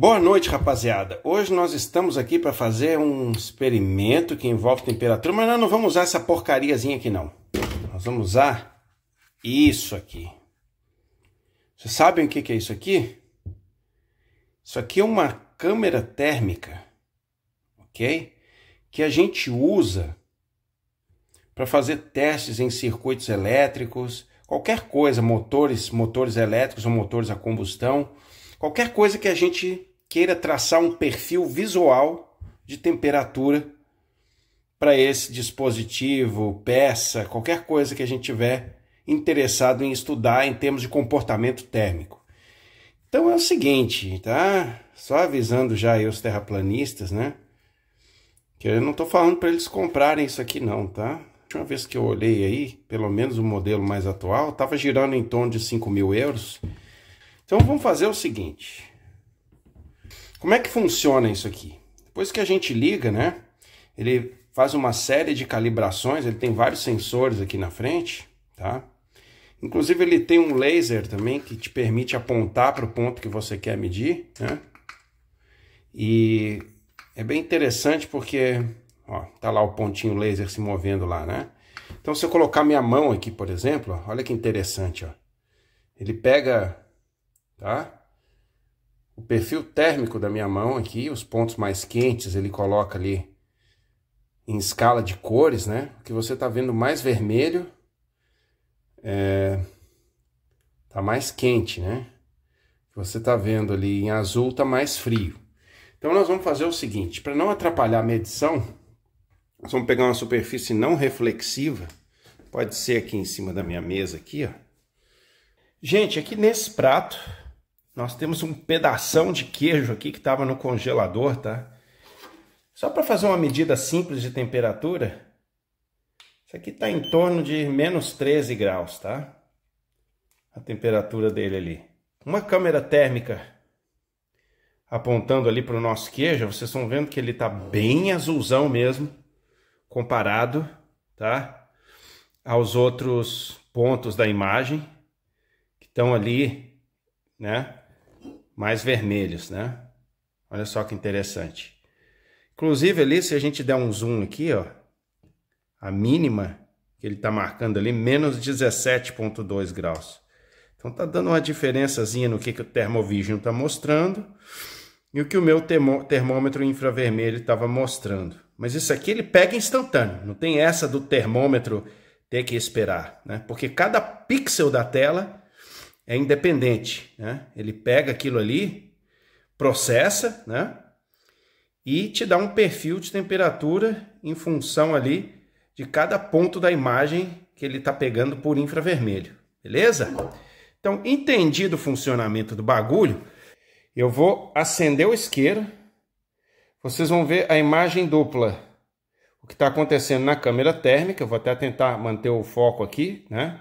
Boa noite, rapaziada. Hoje nós estamos aqui para fazer um experimento que envolve temperatura, mas nós não vamos usar essa porcariazinha aqui não. Nós vamos usar isso aqui. Vocês sabem o que é isso aqui? Isso aqui é uma câmera térmica, ok? Que a gente usa para fazer testes em circuitos elétricos, qualquer coisa, motores, motores elétricos ou motores a combustão, qualquer coisa que a gente queira traçar um perfil visual de temperatura para esse dispositivo, peça, qualquer coisa que a gente tiver interessado em estudar em termos de comportamento térmico. Então é o seguinte, tá? Só avisando já aí os terraplanistas, né? Que eu não estou falando para eles comprarem isso aqui não, tá? A última vez que eu olhei aí, pelo menos o modelo mais atual, estava girando em torno de 5 mil euros. Então vamos fazer o seguinte. Como é que funciona isso aqui? Depois que a gente liga, né? Ele faz uma série de calibrações, ele tem vários sensores aqui na frente, tá? Inclusive ele tem um laser também que te permite apontar para o ponto que você quer medir, né? E é bem interessante porque, ó, tá lá o pontinho laser se movendo lá, né? Então se eu colocar minha mão aqui, por exemplo, ó, olha que interessante, ó. Ele pega, tá? o perfil térmico da minha mão aqui, os pontos mais quentes ele coloca ali em escala de cores, né? O que você está vendo mais vermelho é, tá mais quente, né? O que você está vendo ali em azul tá mais frio. Então nós vamos fazer o seguinte, para não atrapalhar a medição, nós vamos pegar uma superfície não reflexiva, pode ser aqui em cima da minha mesa aqui, ó. Gente, aqui nesse prato nós temos um pedaço de queijo aqui que estava no congelador, tá? Só para fazer uma medida simples de temperatura, isso aqui está em torno de menos 13 graus, tá? A temperatura dele ali. Uma câmera térmica apontando ali para o nosso queijo, vocês estão vendo que ele está bem azulzão mesmo, comparado, tá? Aos outros pontos da imagem, que estão ali, né? mais vermelhos, né? Olha só que interessante. Inclusive ali, se a gente der um zoom aqui, ó, a mínima que ele está marcando ali, menos 17,2 graus. Então tá dando uma diferençazinha no que, que o termovision está mostrando e o que o meu termômetro infravermelho estava mostrando. Mas isso aqui ele pega instantâneo, não tem essa do termômetro ter que esperar, né? Porque cada pixel da tela é independente, né? Ele pega aquilo ali, processa, né? E te dá um perfil de temperatura em função ali de cada ponto da imagem que ele está pegando por infravermelho, beleza? Então, entendido o funcionamento do bagulho, eu vou acender o isqueiro. Vocês vão ver a imagem dupla. O que está acontecendo na câmera térmica. Eu vou até tentar manter o foco aqui, né?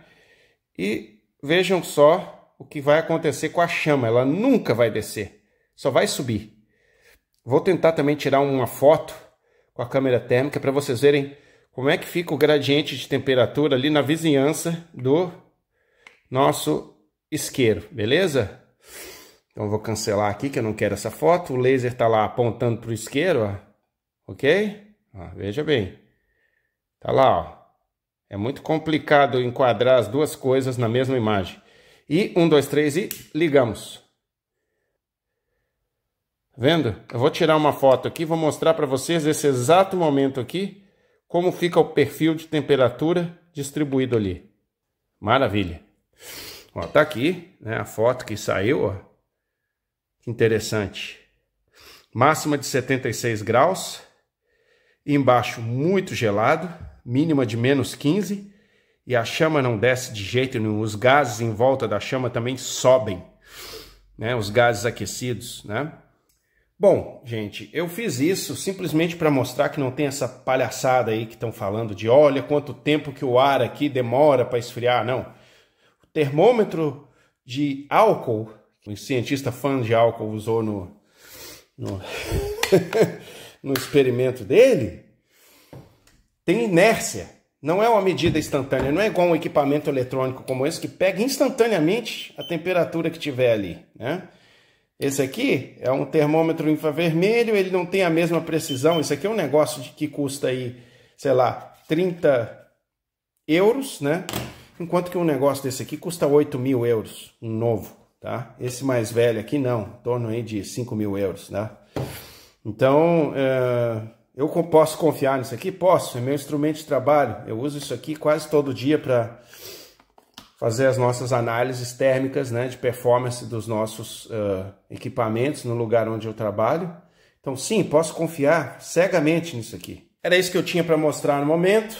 E vejam só o que vai acontecer com a chama. Ela nunca vai descer, só vai subir. Vou tentar também tirar uma foto com a câmera térmica para vocês verem como é que fica o gradiente de temperatura ali na vizinhança do nosso isqueiro, beleza? Então vou cancelar aqui que eu não quero essa foto. O laser está lá apontando para o isqueiro, ó. ok? Ó, veja bem, tá lá, ó. É muito complicado enquadrar as duas coisas na mesma imagem. E um, dois, três e ligamos. Vendo? Eu vou tirar uma foto aqui, vou mostrar para vocês esse exato momento aqui, como fica o perfil de temperatura distribuído ali. Maravilha. Ó, tá aqui, né, a foto que saiu, ó. Que interessante. Máxima de 76 graus. Embaixo muito gelado, mínima de menos 15 e a chama não desce de jeito nenhum. Os gases em volta da chama também sobem, né? Os gases aquecidos, né? Bom, gente, eu fiz isso simplesmente para mostrar que não tem essa palhaçada aí que estão falando de olha quanto tempo que o ar aqui demora para esfriar, não. O termômetro de álcool, um cientista fã de álcool usou no, no, no experimento dele, tem inércia. Não é uma medida instantânea, não é igual um equipamento eletrônico como esse que pega instantaneamente a temperatura que tiver ali, né? Esse aqui é um termômetro infravermelho, ele não tem a mesma precisão. Isso aqui é um negócio de que custa aí, sei lá, 30 euros, né? Enquanto que um negócio desse aqui custa 8 mil euros, um novo, tá? Esse mais velho aqui não, em torno aí de 5 mil euros, né? Então, é eu posso confiar nisso aqui? Posso, é meu instrumento de trabalho. Eu uso isso aqui quase todo dia para fazer as nossas análises térmicas né, de performance dos nossos uh, equipamentos no lugar onde eu trabalho. Então, sim, posso confiar cegamente nisso aqui. Era isso que eu tinha para mostrar no momento.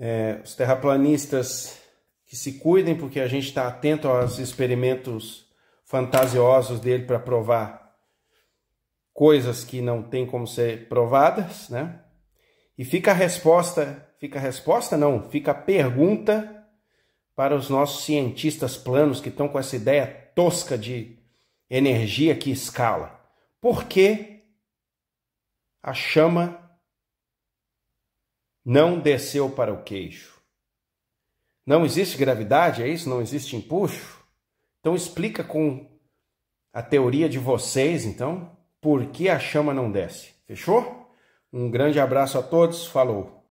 É, os terraplanistas que se cuidem, porque a gente está atento aos experimentos fantasiosos dele para provar coisas que não tem como ser provadas, né? E fica a resposta, fica a resposta não, fica a pergunta para os nossos cientistas planos que estão com essa ideia tosca de energia que escala. Por que a chama não desceu para o queijo? Não existe gravidade, é isso? Não existe empuxo? Então explica com a teoria de vocês, então por que a chama não desce. Fechou? Um grande abraço a todos, falou!